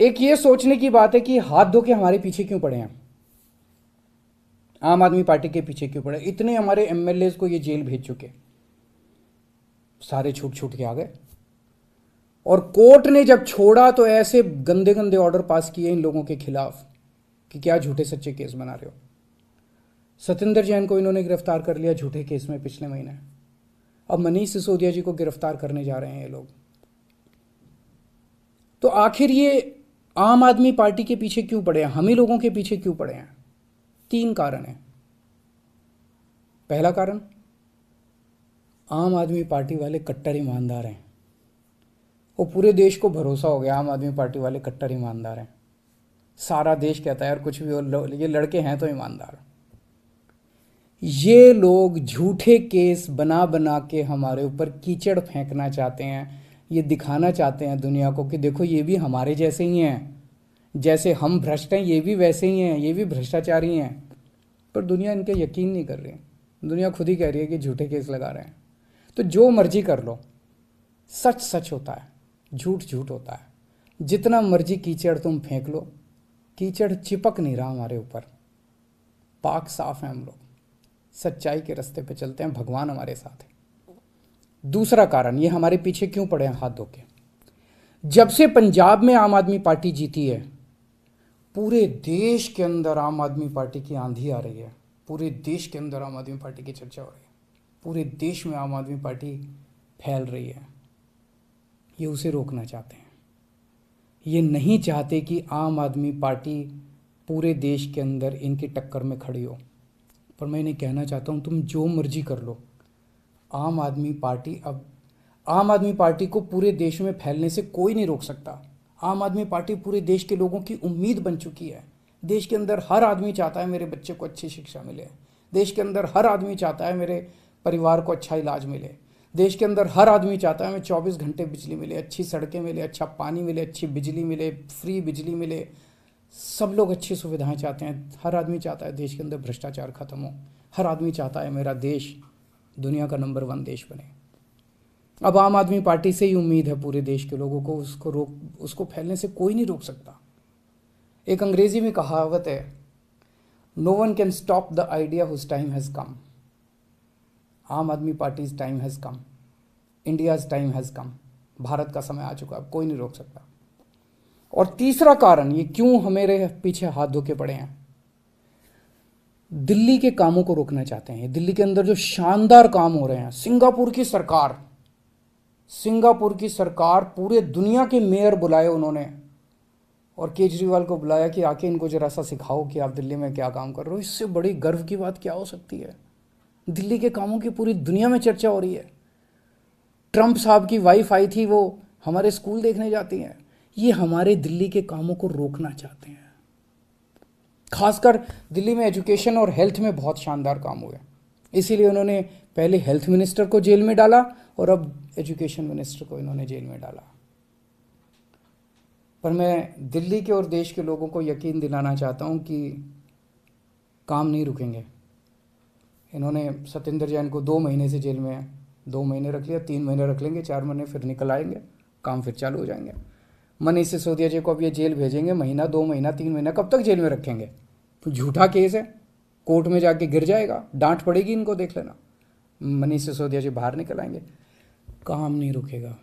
एक ये सोचने की बात है कि हाथ धो के हमारे पीछे क्यों पड़े हैं आम आदमी पार्टी के पीछे क्यों पड़े इतने हमारे एम को ये जेल भेज चुके सारे छूट छूट के आ गए और कोर्ट ने जब छोड़ा तो ऐसे गंदे गंदे ऑर्डर पास किए इन लोगों के खिलाफ कि क्या झूठे सच्चे केस बना रहे हो सतेंद्र जैन को इन्होंने गिरफ्तार कर लिया झूठे केस में पिछले महीने अब मनीष सिसोदिया जी को गिरफ्तार करने जा रहे हैं ये लोग तो आखिर ये आम आदमी पार्टी के पीछे क्यों पड़े हैं हम ही लोगों के पीछे क्यों पड़े हैं तीन कारण हैं पहला कारण आम आदमी पार्टी वाले कट्टर ईमानदार हैं वो पूरे देश को भरोसा हो गया आम आदमी पार्टी वाले कट्टर ईमानदार हैं सारा देश कहता है यार कुछ भी ये लड़के हैं तो ईमानदार ये लोग झूठे केस बना बना के हमारे ऊपर कीचड़ फेंकना चाहते हैं ये दिखाना चाहते हैं दुनिया को कि देखो ये भी हमारे जैसे ही हैं जैसे हम भ्रष्ट हैं ये भी वैसे ही हैं ये भी भ्रष्टाचारी हैं पर दुनिया इनके यकीन नहीं कर रही दुनिया खुद ही कह रही है कि झूठे केस लगा रहे हैं तो जो मर्जी कर लो सच सच होता है झूठ झूठ होता है जितना मर्जी कीचड़ तुम फेंक लो कीचड़ चिपक नहीं रहा हमारे ऊपर पाक साफ हैं हम लोग सच्चाई के रास्ते पे चलते हैं भगवान हमारे साथ है दूसरा कारण ये हमारे पीछे क्यों पड़े हैं हाथ धो के जब से पंजाब में आम आदमी पार्टी जीती है पूरे देश के अंदर आम आदमी पार्टी की आंधी आ रही है पूरे देश के अंदर आम आदमी पार्टी की चर्चा हो रही है पूरे देश में आम आदमी पार्टी फैल रही है ये उसे रोकना चाहते हैं ये नहीं चाहते कि आम आदमी पार्टी पूरे देश के अंदर इनकी टक्कर में खड़ी हो पर मैं इन्हें कहना चाहता हूँ तुम जो मर्जी कर लो आम आदमी पार्टी अब आम आदमी पार्टी को पूरे देश में फैलने से कोई नहीं रोक सकता आम आदमी पार्टी पूरे देश के लोगों की उम्मीद बन चुकी है देश के अंदर हर आदमी चाहता है मेरे बच्चे को अच्छी शिक्षा मिले देश के अंदर हर आदमी चाहता है मेरे परिवार को अच्छा इलाज मिले देश के अंदर हर आदमी चाहता है हमें 24 घंटे बिजली मिले अच्छी सड़कें मिले अच्छा पानी मिले अच्छी बिजली मिले फ्री बिजली मिले सब लोग अच्छी सुविधाएं चाहते हैं हर आदमी चाहता है देश के अंदर भ्रष्टाचार खत्म हो हर आदमी चाहता है मेरा देश दुनिया का नंबर वन देश बने अब आम आदमी पार्टी से ही उम्मीद है पूरे देश के लोगों को उसको रोक उसको फैलने से कोई नहीं रोक सकता एक अंग्रेजी में कहावत है no one can stop the idea whose time has come Aam Aadmi party's time has come India's time has come Bharat का समय आ चुका है कोई नहीं रोक सकता और तीसरा कारण ये क्यों हमारे पीछे हाथ धोके पड़े हैं दिल्ली के कामों को रोकना चाहते हैं दिल्ली के अंदर जो शानदार काम हो रहे हैं सिंगापुर की सरकार सिंगापुर की सरकार पूरे दुनिया के मेयर बुलाए उन्होंने और केजरीवाल को बुलाया कि आके इनको जरा सा सिखाओ कि आप दिल्ली में क्या काम कर रहे हो इससे बड़ी गर्व की बात क्या हो सकती है दिल्ली के कामों की पूरी दुनिया में चर्चा हो रही है ट्रंप साहब की वाइफ आई थी वो हमारे स्कूल देखने जाती हैं ये हमारे दिल्ली के कामों को रोकना चाहते हैं खासकर दिल्ली में एजुकेशन और हेल्थ में बहुत शानदार काम हुए इसीलिए उन्होंने पहले हेल्थ मिनिस्टर को जेल में डाला और अब एजुकेशन मिनिस्टर को इन्होंने जेल में डाला पर मैं दिल्ली के और देश के लोगों को यकीन दिलाना चाहता हूँ कि काम नहीं रुकेंगे इन्होंने सत्येंद्र जैन को दो महीने से जेल में दो महीने रख लिया तीन महीने रख लेंगे चार महीने फिर निकल आएंगे काम फिर चालू हो जाएंगे मनीष सिसोदिया जी को अब ये जेल भेजेंगे महीना दो महीना तीन महीना कब तक जेल में रखेंगे तो झूठा केस है कोर्ट में जाके गिर जाएगा डांट पड़ेगी इनको देख लेना मनीष सिसोदिया जी बाहर निकल आएंगे काम नहीं रुकेगा